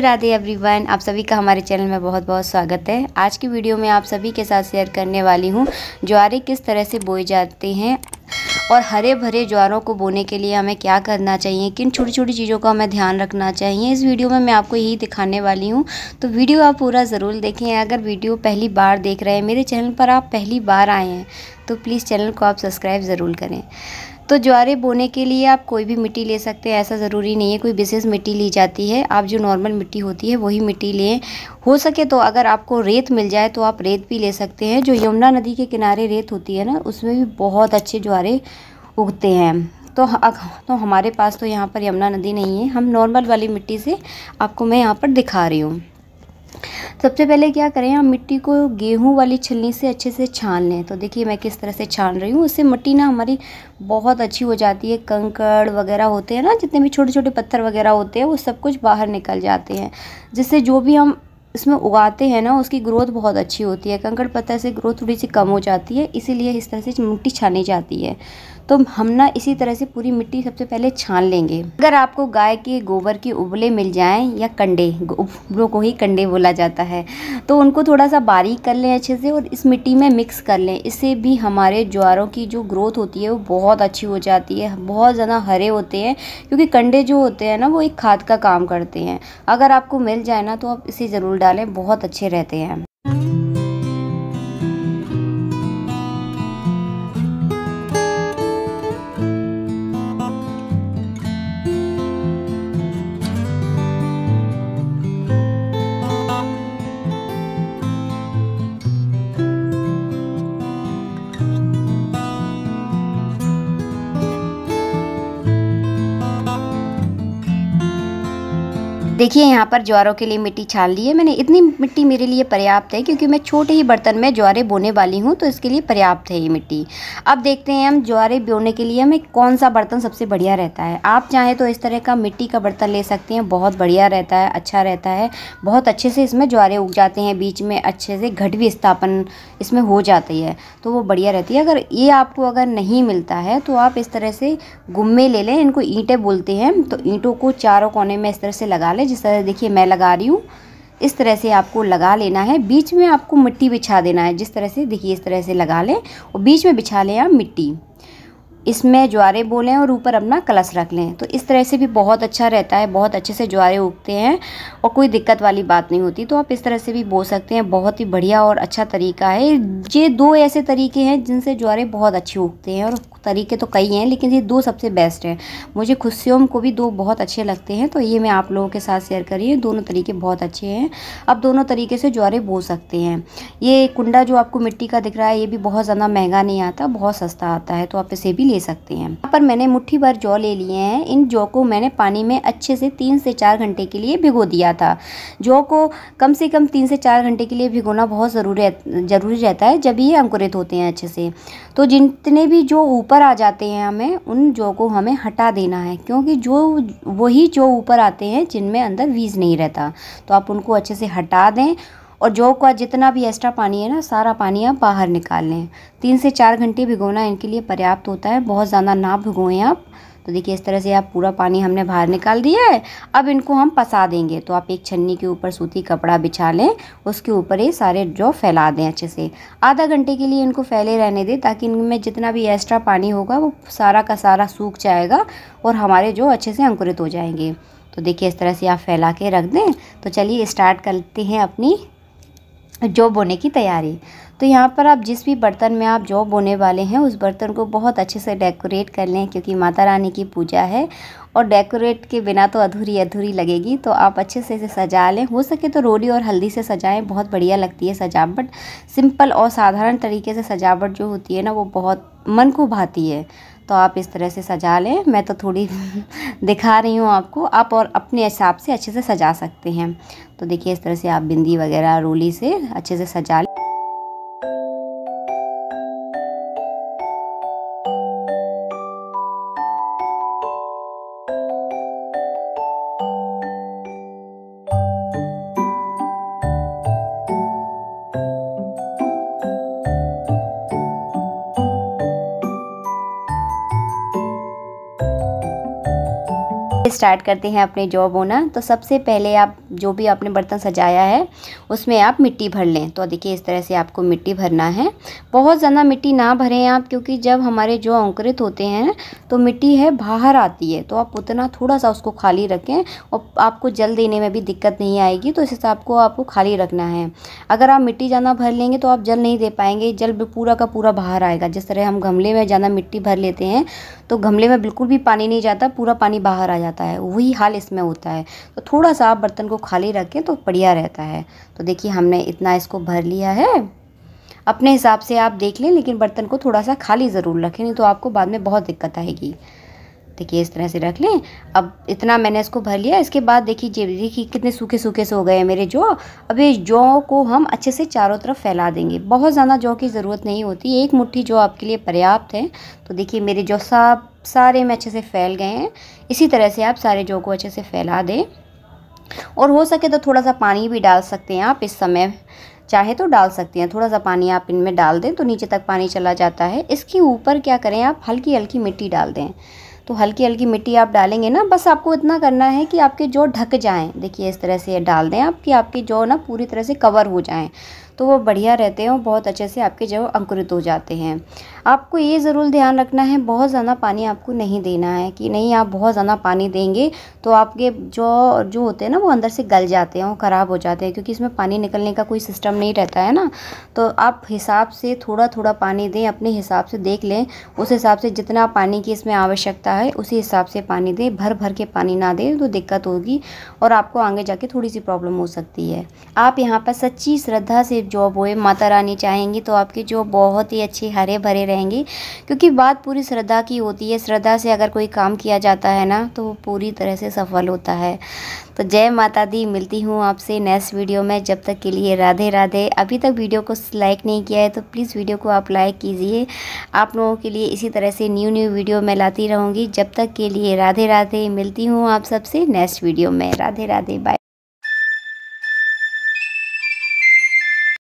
Radhe everyone आप सभी का हमारे चैनल में बहुत बहुत स्वागत है आज की वीडियो में आप सभी के साथ शेयर करने वाली हूँ ज्वारे किस तरह से बोए जाते हैं और हरे भरे ज्वारों को बोने के लिए हमें क्या करना चाहिए किन छोटी छोटी चीज़ों का हमें ध्यान रखना चाहिए इस वीडियो में मैं आपको यही दिखाने वाली हूँ तो वीडियो आप पूरा ज़रूर देखें अगर वीडियो पहली बार देख रहे हैं मेरे चैनल पर आप पहली बार आए हैं तो प्लीज़ चैनल को आप सब्सक्राइब ज़रूर करें तो ज्वारे बोने के लिए आप कोई भी मिट्टी ले सकते हैं ऐसा ज़रूरी नहीं है कोई विशेष मिट्टी ली जाती है आप जो नॉर्मल मिट्टी होती है वही मिट्टी लें हो सके तो अगर आपको रेत मिल जाए तो आप रेत भी ले सकते हैं जो यमुना नदी के किनारे रेत होती है ना उसमें भी बहुत अच्छे ज्वारे उगते हैं तो तो हमारे पास तो यहाँ पर यमुना नदी नहीं है हम नॉर्मल वाली मिट्टी से आपको मैं यहाँ पर दिखा रही हूँ सबसे पहले क्या करें हम मिट्टी को गेहूं वाली छलनी से अच्छे से छान लें तो देखिए मैं किस तरह से छान रही हूँ उससे मिट्टी ना हमारी बहुत अच्छी हो जाती है कंकड़ वगैरह होते हैं ना जितने भी छोटे छोटे पत्थर वगैरह होते हैं वो सब कुछ बाहर निकल जाते हैं जिससे जो भी हम इसमें उगाते हैं ना उसकी ग्रोथ बहुत अच्छी होती है कंकड़ पत्थर से ग्रोथ थोड़ी सी कम हो जाती है इसीलिए इस तरह से मिट्टी छानी जाती है तो हम ना इसी तरह से पूरी मिट्टी सबसे पहले छान लेंगे अगर आपको गाय के गोबर के उबले मिल जाएं या कंडे उबलों को ही कंडे बोला जाता है तो उनको थोड़ा सा बारीक कर लें अच्छे से और इस मिट्टी में मिक्स कर लें इससे भी हमारे ज्वारों की जो ग्रोथ होती है वो बहुत अच्छी हो जाती है बहुत ज़्यादा हरे होते हैं क्योंकि कंडे जो होते हैं ना वो एक खाद का काम करते हैं अगर आपको मिल जाए ना तो आप इसे ज़रूर डालें बहुत अच्छे रहते हैं देखिए यहाँ पर ज्वारों के लिए मिट्टी छान ली है मैंने इतनी मिट्टी मेरे लिए पर्याप्त है क्योंकि मैं छोटे ही बर्तन में ज्वारे बोने वाली हूँ तो इसके लिए पर्याप्त है ये मिट्टी अब देखते हैं हम ज्वारे बोने के लिए हमें कौन सा बर्तन सबसे बढ़िया रहता है आप चाहें तो इस तरह का मिट्टी का बर्तन ले सकते हैं बहुत बढ़िया रहता है अच्छा रहता है बहुत अच्छे से इसमें ज्वारे उग जाते हैं बीच में अच्छे से घट भी स्थापन इसमें हो जाती है तो वो बढ़िया रहती है अगर ये आपको अगर नहीं मिलता है तो आप इस तरह से गुम्मे ले लें इनको ईंटें बोलते हैं तो ईंटों को चारों कोने में इस तरह से लगा लें जिस तरह देखिए मैं लगा रही हूँ इस तरह से आपको लगा लेना है बीच में आपको मिट्टी बिछा देना है जिस तरह से देखिए इस तरह से लगा लें और बीच में बिछा लें आप मिट्टी इसमें ज्वारे बोलें और ऊपर अपना कलश रख लें तो इस तरह से भी बहुत अच्छा रहता है बहुत अच्छे से ज्वारे उगते हैं और कोई दिक्कत वाली बात नहीं होती तो आप इस तरह से भी बो सकते हैं बहुत ही बढ़िया और अच्छा तरीका है ये दो ऐसे तरीके हैं जिनसे ज्वारे बहुत अच्छे उगते हैं और तरीके तो कई हैं लेकिन ये दो सबसे बेस्ट हैं मुझे खुशियों को भी दो बहुत अच्छे लगते हैं तो ये मैं आप लोगों के साथ शेयर कर रही हूँ दोनों तरीके बहुत अच्छे हैं आप दोनों तरीके से ज्वारे बो सकते हैं ये कुंडा जो आपको मिट्टी का दिख रहा है ये भी बहुत ज़्यादा महंगा नहीं आता बहुत सस्ता आता है तो आप इसे भी ले सकते हैं यहाँ पर मैंने मुट्ठी भर जौ ले लिए हैं इन जौ को मैंने पानी में अच्छे से तीन से चार घंटे के लिए भिगो दिया था जौ को कम से कम तीन से चार घंटे के लिए भिगोना बहुत ज़रूरी ज़रूरी रहता है जब ये अंकुरित होते हैं अच्छे से तो जितने भी जो ऊपर आ जाते हैं हमें उन जौ को हमें हटा देना है क्योंकि जो वही जो ऊपर आते हैं जिनमें अंदर बीज नहीं रहता तो आप उनको अच्छे से हटा दें और जौ का जितना भी एक्स्ट्रा पानी है ना सारा पानी आप बाहर निकाल लें तीन से चार घंटे भिगोना इनके लिए पर्याप्त होता है बहुत ज़्यादा ना भिगोएं आप तो देखिए इस तरह से आप पूरा पानी हमने बाहर निकाल दिया है अब इनको हम पसा देंगे तो आप एक छन्नी के ऊपर सूती कपड़ा बिछा लें उसके ऊपर ये सारे जो फैला दें अच्छे से आधा घंटे के लिए इनको फैले रहने दें ताकि इनमें जितना भी एक्स्ट्रा पानी होगा वो सारा का सारा सूख जाएगा और हमारे जो अच्छे से अंकुरित हो जाएंगे तो देखिए इस तरह से आप फैला के रख दें तो चलिए स्टार्ट करते हैं अपनी जौ बोने की तैयारी तो यहाँ पर आप जिस भी बर्तन में आप जौ बोने वाले हैं उस बर्तन को बहुत अच्छे से डेकोरेट कर लें क्योंकि माता रानी की पूजा है और डेकोरेट के बिना तो अधूरी अधूरी लगेगी तो आप अच्छे से इसे सजा लें हो सके तो रोली और हल्दी से सजाएं बहुत बढ़िया लगती है सजावट सिंपल और साधारण तरीके से सजावट जो होती है ना वो बहुत मन को भाती है तो आप इस तरह से सजा लें मैं तो थोड़ी दिखा रही हूँ आपको आप और अपने हिसाब से अच्छे से सजा सकते हैं तो देखिए इस तरह से आप बिंदी वगैरह रोली से अच्छे से सजा लें स्टार्ट करते हैं अपने जॉब होना तो सबसे पहले आप जो भी आपने बर्तन सजाया है उसमें आप मिट्टी भर लें तो देखिए इस तरह से आपको मिट्टी भरना है बहुत ज़्यादा मिट्टी ना भरें आप क्योंकि जब हमारे जो अंकुरित होते हैं तो मिट्टी है बाहर आती है तो आप उतना थोड़ा सा उसको खाली रखें और आपको जल देने में भी दिक्कत नहीं आएगी तो इस हिसाब को आपको खाली रखना है अगर आप मिट्टी ज़्यादा भर लेंगे तो आप जल नहीं दे पाएंगे जल पूरा का पूरा बाहर आएगा जिस तरह हम गमले में ज़्यादा मिट्टी भर लेते हैं तो गमले में बिल्कुल भी पानी नहीं जाता पूरा पानी बाहर आ जाता जाता है वही हाल इसमें होता है तो थोड़ा सा आप बर्तन को खाली रखें तो बढ़िया रहता है तो देखिए हमने इतना इसको भर लिया है अपने हिसाब से आप देख लें लेकिन बर्तन को थोड़ा सा खाली ज़रूर रखें नहीं तो आपको बाद में बहुत दिक्कत आएगी देखिए इस तरह से रख लें अब इतना मैंने इसको भर लिया इसके बाद देखिए जेब देखिए कितने सूखे सूखे से हो गए हैं मेरे जौ अब ये जौ को हम अच्छे से चारों तरफ फैला देंगे बहुत ज़्यादा जौ की ज़रूरत नहीं होती एक मुट्ठी जौ आपके लिए पर्याप्त है तो देखिए मेरे जौ सब सारे में अच्छे से फैल गए हैं इसी तरह से आप सारे जौ को अच्छे से फैला दें और हो सके तो थोड़ा सा पानी भी डाल सकते हैं आप इस समय चाहे तो डाल सकते हैं थोड़ा सा पानी आप इनमें डाल दें तो नीचे तक पानी चला जाता है इसके ऊपर क्या करें आप हल्की हल्की मिट्टी डाल दें तो हल्की हल्की मिट्टी आप डालेंगे ना बस आपको इतना करना है कि आपके जौ ढक जाएं देखिए इस तरह से डाल दें आप कि आपके जौ ना पूरी तरह से कवर हो जाएं तो वो बढ़िया रहते हैं और बहुत अच्छे से आपके जो अंकुरित हो जाते हैं आपको ये ज़रूर ध्यान रखना है बहुत ज़्यादा पानी आपको नहीं देना है कि नहीं आप बहुत ज़्यादा पानी देंगे तो आपके जो जो होते हैं ना वो अंदर से गल जाते हैं और ख़राब हो जाते हैं क्योंकि इसमें पानी निकलने का कोई सिस्टम नहीं रहता है ना तो आप हिसाब से थोड़ा थोड़ा पानी दें अपने हिसाब से देख लें उस हिसाब से जितना पानी की इसमें आवश्यकता है उसी हिसाब से पानी दें भर भर के पानी ना दें तो दिक्कत होगी और आपको आगे जाके थोड़ी सी प्रॉब्लम हो सकती है आप यहाँ पर सच्ची श्रद्धा से जॉब होए माता रानी चाहेंगी तो आपकी जॉब बहुत ही अच्छी हरे भरे रहेंगी क्योंकि बात पूरी श्रद्धा की होती है श्रद्धा से अगर कोई काम किया जाता है ना तो वो पूरी तरह से सफल होता है तो जय माता दी मिलती हूँ आपसे नेक्स्ट वीडियो में जब तक के लिए राधे राधे अभी तक वीडियो को लाइक नहीं किया है तो प्लीज़ वीडियो को आप लाइक कीजिए आप लोगों के लिए इसी तरह से न्यू न्यू वीडियो मैं लाती रहूँगी जब तक के लिए राधे राधे मिलती हूँ आप सबसे नेक्स्ट वीडियो में राधे राधे बाय